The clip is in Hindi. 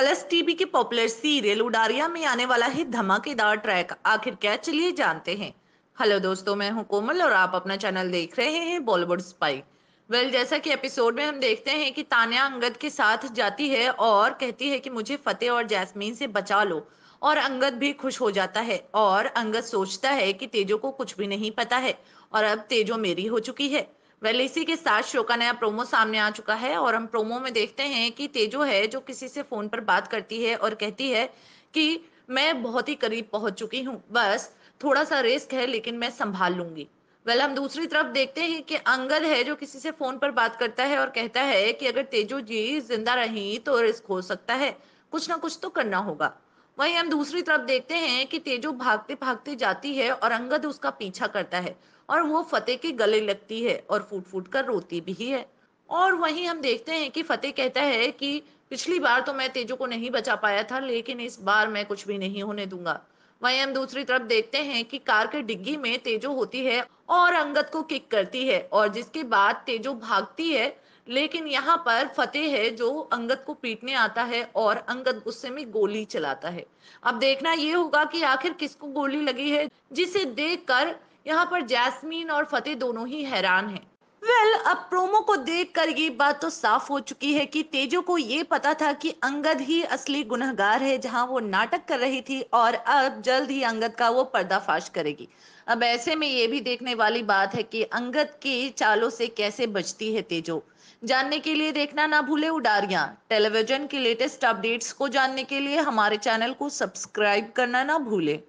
कलर्स टीवी के पॉपुलर सीरियल उडारिया में आने वाला है धमाकेदार ट्रैक आखिर क्या चलिए जानते हैं हेलो दोस्तों मैं हूं कोमल और आप अपना चैनल देख रहे हैं बॉलीवुड स्पाई वेल जैसा कि एपिसोड में हम देखते हैं कि तानिया अंगद के साथ जाती है और कहती है कि मुझे फतेह और जैस्मीन से बचा लो और अंगद भी खुश हो जाता है और अंगद सोचता है कि तेजो को कुछ भी नहीं पता है और अब तेजो मेरी हो चुकी है वेल इसी के साथ शो का नया प्रोमो सामने आ चुका है और हम प्रोमो में देखते हैं कि तेजो है जो किसी से फोन पर बात करती है और कहती है कि मैं बहुत ही करीब पहुंच चुकी हूँ बस थोड़ा सा रिस्क है लेकिन मैं संभाल लूंगी वेल हम दूसरी तरफ देखते हैं कि अंगद है जो किसी से फोन पर बात करता है और कहता है कि अगर तेजो जी जिंदा रही तो रिस्क हो सकता है कुछ ना कुछ तो करना होगा वहीं हम दूसरी तरफ देखते हैं कि तेजो भागते भागते जाती है और अंगद उसका पीछा करता है और वो फतेह के गले लगती है और फूट फूट कर रोती भी है और वहीं हम देखते हैं कि फतेह कहता है कि पिछली बार तो मैं तेजो को नहीं बचा पाया था लेकिन इस बार मैं कुछ भी नहीं होने दूंगा वहीं हम दूसरी तरफ देखते हैं कि कार के डिग्गी में तेजो होती है और अंगद को किक करती है और जिसके बाद तेजो भागती है लेकिन यहाँ पर फतेह है जो अंगद को पीटने आता है और अंगद गुस्से में गोली चलाता है अब देखना ये होगा कि आखिर किसको गोली लगी है जिसे देखकर यहाँ पर जैस्मीन और फतेह दोनों ही हैरान हैं वेल अब प्रोमो को देखकर ये बात तो साफ हो चुकी है कि तेजो को ये पता था कि अंगद ही असली गुनहगार है जहां वो नाटक कर रही थी और अब जल्द ही अंगद का वो पर्दाफाश करेगी अब ऐसे में ये भी देखने वाली बात है कि अंगद के चालों से कैसे बचती है तेजो जानने के लिए देखना ना भूले उडारियां टेलीविजन की लेटेस्ट अपडेट्स को जानने के लिए हमारे चैनल को सब्सक्राइब करना ना भूले